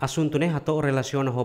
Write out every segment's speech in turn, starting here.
Asunto ne hato relasyon ho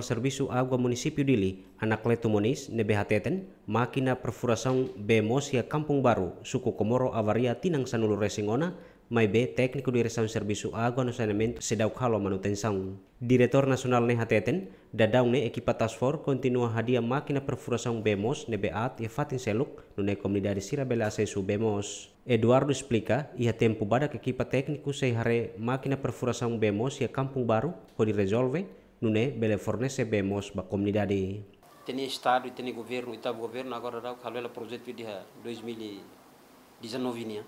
servisu agua munisipiu Dili anak letu munis nebe hateten makina perfurasong perfuração Bemosia Kampung Baru, suku Komoro Avaria Tinang Sanulu Resingona, mai be técnico di resaun serviço água no saneamento se dá o manutenção. Diretor Nacional ne hateten, dadau ne ekipa task force continua hadia máquina perfuração BEMOS ne beat e fatin seluk no ne comunidade sira bela acesso BEMOS. Eduardo explica ia tempo badak ekipa técnico se hare makina perfurasaun BEMOS ia kampung Baru, di resolve, no ne bele fornese BEMOS ba comunidade. Tem Estado e tem governo, e tá governo agora dá o projeto de 2019 né?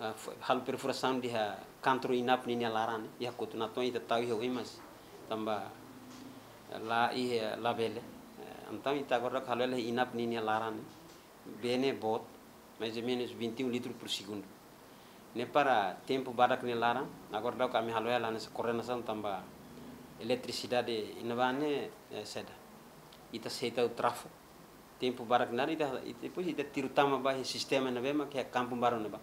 hal fura dia diha kantro inap ni ni laran ya kutu na ton tetau tawi imas tamba la i iya labele antam ita gorra kalele inap ni ni laran bene bot mais menos 21 litros per segundo ne para tempo barak ni laran agora dau kami halwe la nes correnasan tamba de inavane eh, seda ita seita o trafo tempo barak nari ita depois ita tirutama ba sistema na bema ke kampung campo na bema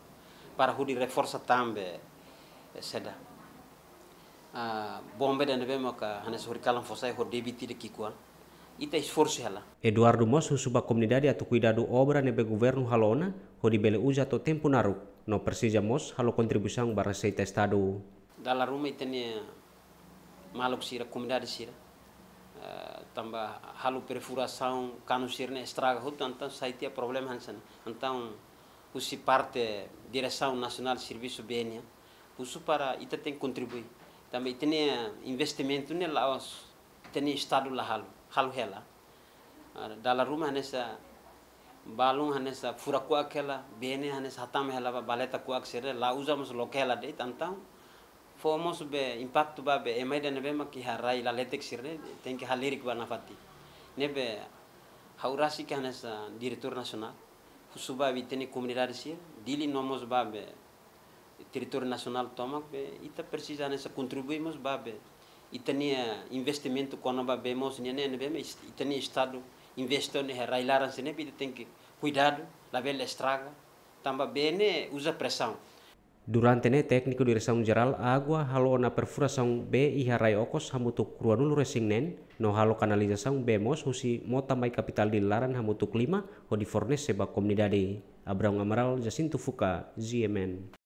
para hudi reforsa tambe seda seeɗa ah, dan mbeɗen ɓe mo ka hane so kala ho debiti de kikua ita esforço e hala eduardo mosso suba komunidade atu kuidadu obra ne be governo halona di bele uja to tempo naru no persija mos halo kontribusang para receita estado dala ruma ne maluk sira komunidade sira ah, tamba halu perfurasaun kanu sirne estraga hutan tan saitia problem hansan antan cusi parte direção nacional de serviço BNA, isso para ita tem contribuir. Também tem investimento né lá tem estado lá halo, halo hela. Dala ruma nessa balum hanesa furaku aquela BNA hanesa hatam hela baleta ku aksere lá usamos local de tantão fomos be impacto ba be emai dan be que harai la letek sirne tem que halirik ba nafati. Nebe haurasi que é nessa diretor nacional kusuba bi tene comunidade sia dili nomos babe território nacional toma be ita precisa nessa contribuímos babe ita nia investimento quando babe mos nia nia babe é né, ita estado investindo em railar assim né tem que cuidado lá vela estraga também bene né, usa pressão Durante teknik di jeral, jeral agua halo perfura sang be iharai rai okos hamutuk racing nen, no halo be bemos husi mota mai kapital di laran hamutuk lima ho di fornes seba Abraham Abraung Amaral Jacinto Fuka, ZMN.